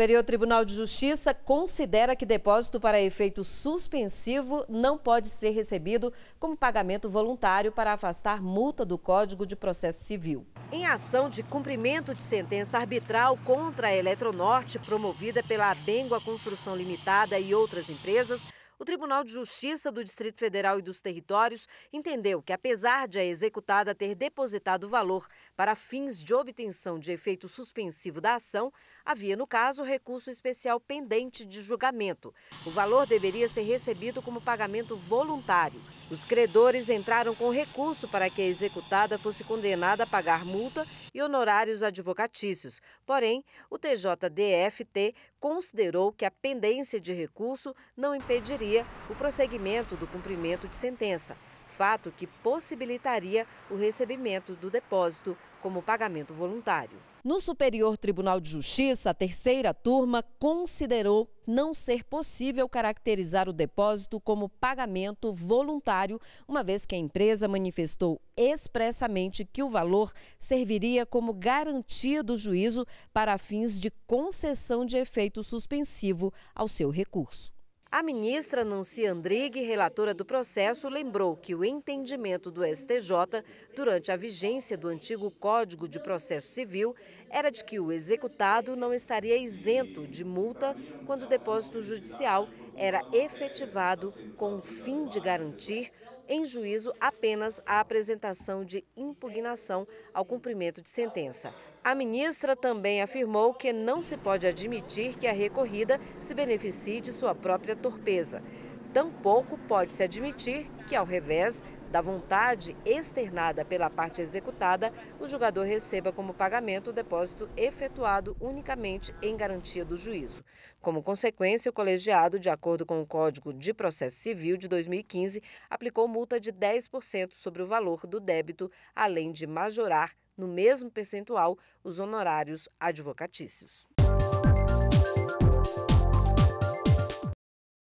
Superior Tribunal de Justiça considera que depósito para efeito suspensivo não pode ser recebido como pagamento voluntário para afastar multa do Código de Processo Civil. Em ação de cumprimento de sentença arbitral contra a Eletronorte, promovida pela Abengo Construção Limitada e outras empresas, o Tribunal de Justiça do Distrito Federal e dos Territórios entendeu que, apesar de a executada ter depositado valor para fins de obtenção de efeito suspensivo da ação, havia, no caso, recurso especial pendente de julgamento. O valor deveria ser recebido como pagamento voluntário. Os credores entraram com recurso para que a executada fosse condenada a pagar multa e honorários advocatícios. Porém, o TJDFT considerou que a pendência de recurso não impediria o prosseguimento do cumprimento de sentença, fato que possibilitaria o recebimento do depósito como pagamento voluntário. No Superior Tribunal de Justiça, a terceira turma considerou não ser possível caracterizar o depósito como pagamento voluntário, uma vez que a empresa manifestou expressamente que o valor serviria como garantia do juízo para fins de concessão de efeito suspensivo ao seu recurso. A ministra Nancy Andrighi, relatora do processo, lembrou que o entendimento do STJ durante a vigência do antigo Código de Processo Civil era de que o executado não estaria isento de multa quando o depósito judicial era efetivado com o fim de garantir em juízo apenas a apresentação de impugnação ao cumprimento de sentença. A ministra também afirmou que não se pode admitir que a recorrida se beneficie de sua própria torpeza. Tampouco pode se admitir que, ao revés, da vontade externada pela parte executada, o julgador receba como pagamento o depósito efetuado unicamente em garantia do juízo. Como consequência, o colegiado, de acordo com o Código de Processo Civil de 2015, aplicou multa de 10% sobre o valor do débito, além de majorar no mesmo percentual os honorários advocatícios.